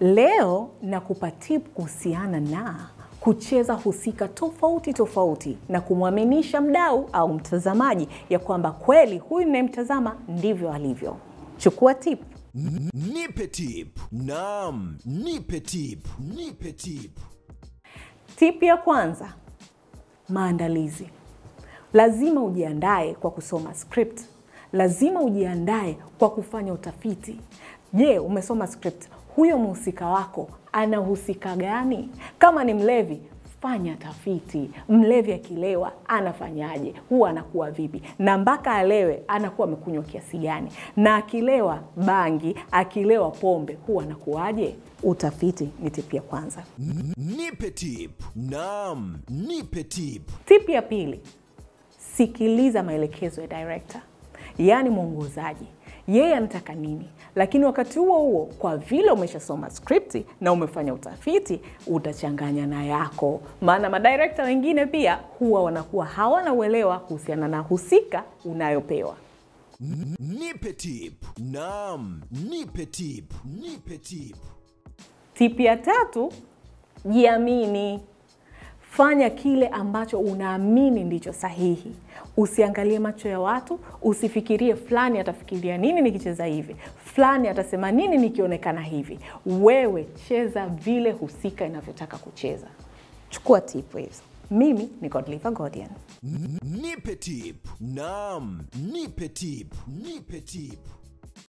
Leo nakupa tip kuhusiana na kucheza husika tofauti tofauti na kumwaminisha mdau au mtazamaji ya kwamba kweli huyu inayemtazama ndivyo alivyo. Chukua tip. nipe tip. Naam, nipe tip. Nipe tip. Tip ya kwanza, maandalizi. Lazima ujiandae kwa kusoma script, lazima ujiandae kwa kufanya utafiti. Je, umesoma script? huyo mhusika wako anahusika gani? Kama ni mlevi, fanya tafiti. Mlevi akilewa anafanyaje? Huwa anakuwa vipi? Na mpaka alewe anakuwa amekunywa kiasi gani? Na akilewa bangi, akilewa pombe, huwa anakuwaje? Utafiti ni tip ya kwanza. Nipe tip. Naam, nipe tip. Tip ya pili, sikiliza maelekezo ya director, yaani mwongozaji yeye anataka nini. Lakini wakati huo huo, kwa vile umeshasoma skripti na umefanya utafiti, utachanganya na yako, maana madirekta wengine pia huwa wanakuwa hawana uelewa kuhusiana na husika unayopewa. Nipe tip. Naam, nipe tip. Nipe tip. Tip ya tatu, jiamini. Fanya kile ambacho unaamini ndicho sahihi. Usiangalie macho ya watu, usifikirie fulani atafikiria nini nikicheza hivi, fulani atasema nini nikionekana hivi. Wewe cheza vile husika inavyotaka kucheza. Chukua tipu hizo. Mimi ni Godliva Godian. Nipe tip. Naam, nipe tip. Nipe tip.